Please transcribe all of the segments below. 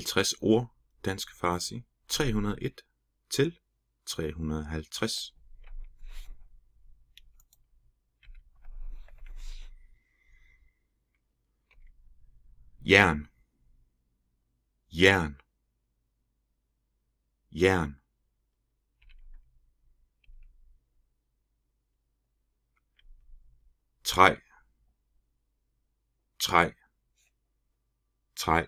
50 ord dansk farsi 301 til 350. Jern. Jern. Jern. Træ. Træ. Træ.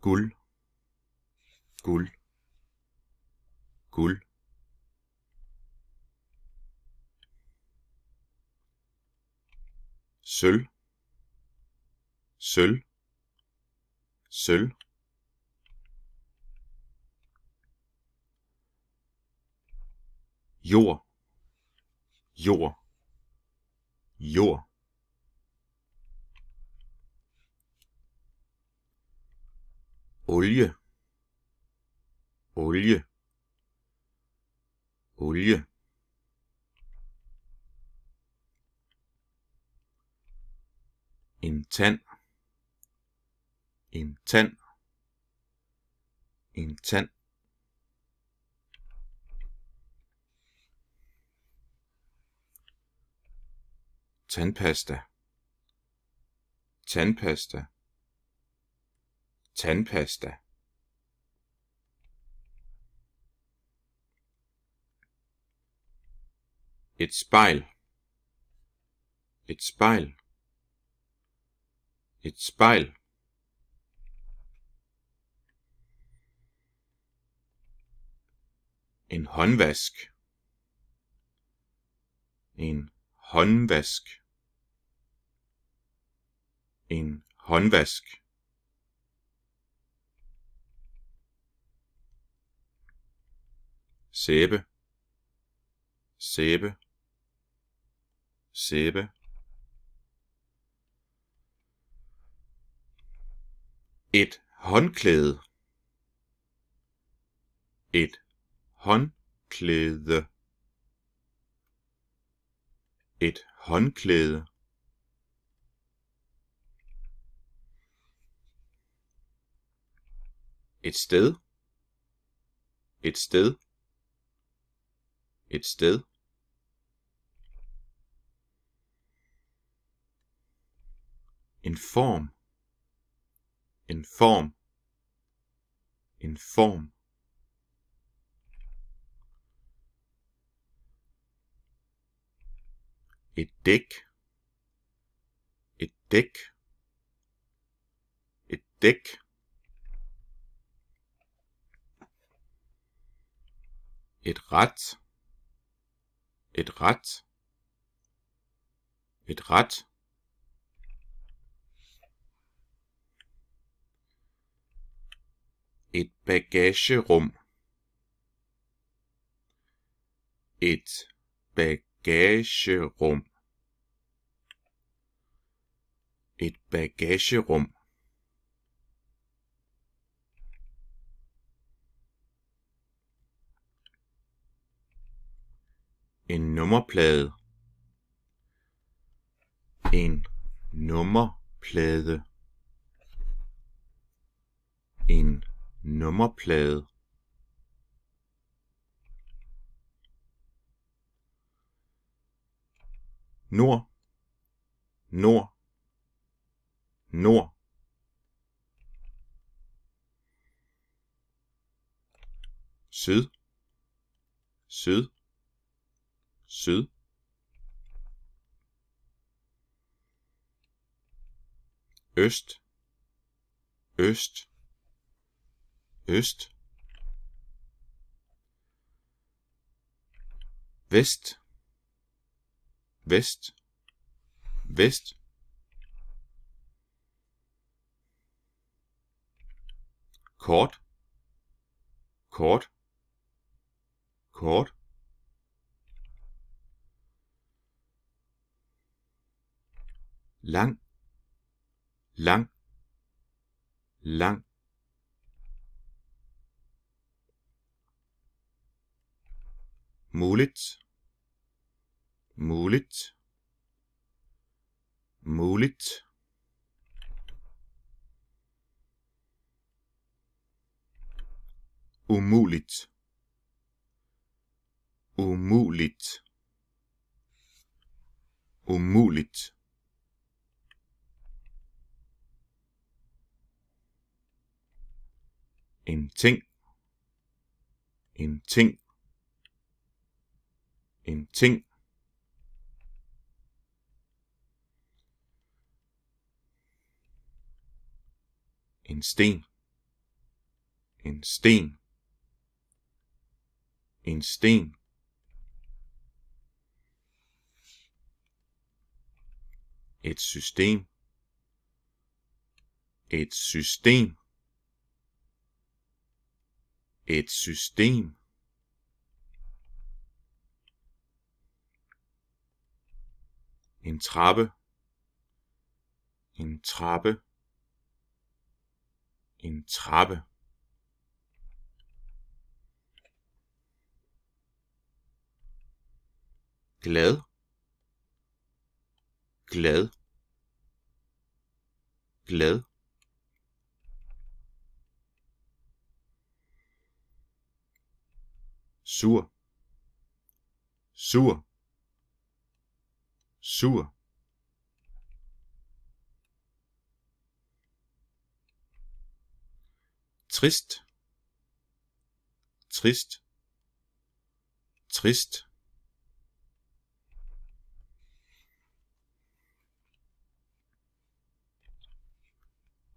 guld, guld, guld. Sølv, sølv, sølv. Jord, jord, jord. olie olie olie en tand en tand en tand tandpasta tandpasta tandpasta et spejl et spejl et spejl en håndvask en håndvask en håndvask sæbe, sæbe, sæbe. Et håndklæde, et håndklæde, et håndklæde. Et sted. Et sted et sted. En form. En form. En form. Et dæk. Et dæk. Et dæk. Et ret it rat, Edrat. Edrat. Et bagagerum. Et bagagerum. Et bagagerum. en nummerplade en nummerplade en nummerplade nord nord nord syd syd syd øst øst øst vest vest vest kort kort kort lang, lang, lang. muligt, muligt, muligt. Umuligt, umuligt, umuligt. en ting, en ting, en ting. En sten, en sten, en sten. Et system. Et system et system. En trappe. En trappe. En trappe. glad, glad, glad. sur sur sur trist trist trist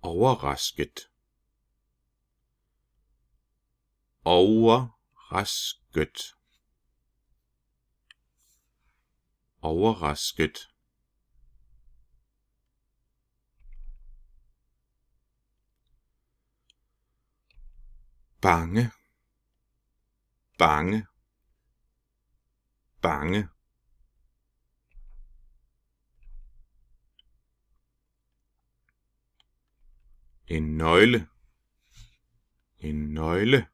overrasket overrasket overrasket overrasket bange bange bange en nøgle en nøgle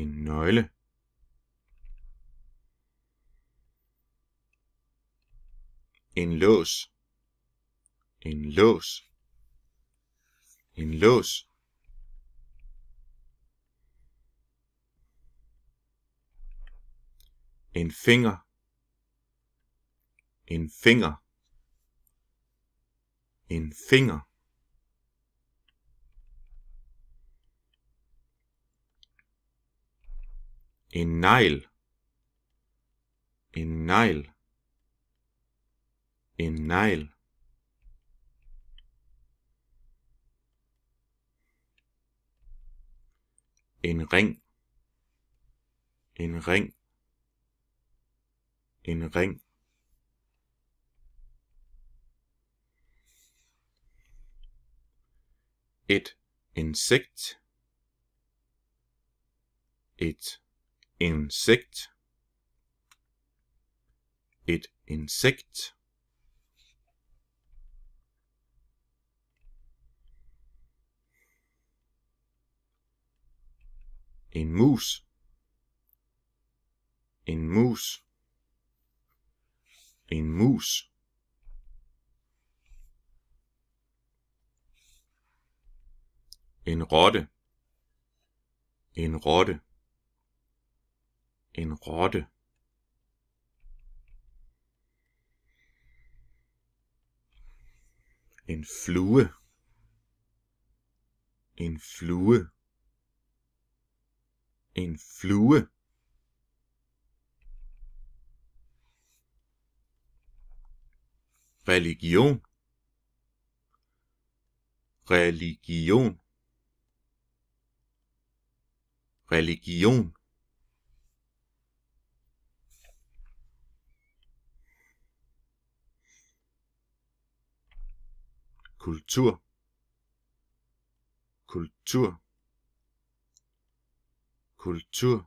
en nøgle. En lås. En lås. En lås. En finger. En finger. En finger. En negl. En negl. En negl. En ring. En ring. En ring. Et insekt. Et insekt et insekt en mus en mus en mus en rotte en rotte en rotte. En flue. En flue. En flue. Religion. Religion. Religion. kultur kultur kultur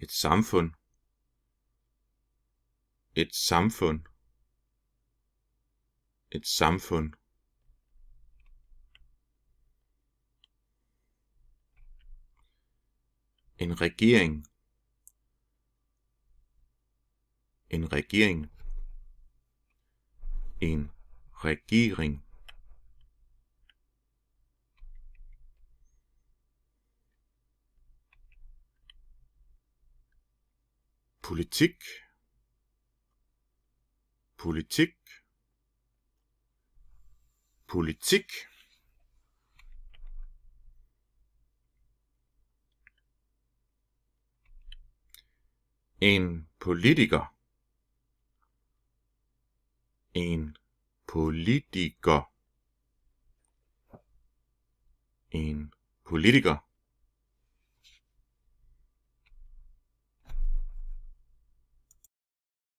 et samfund et samfund et samfund en regering en regering, en regering. Politik, politik, politik. En politiker en politiker. En politiker.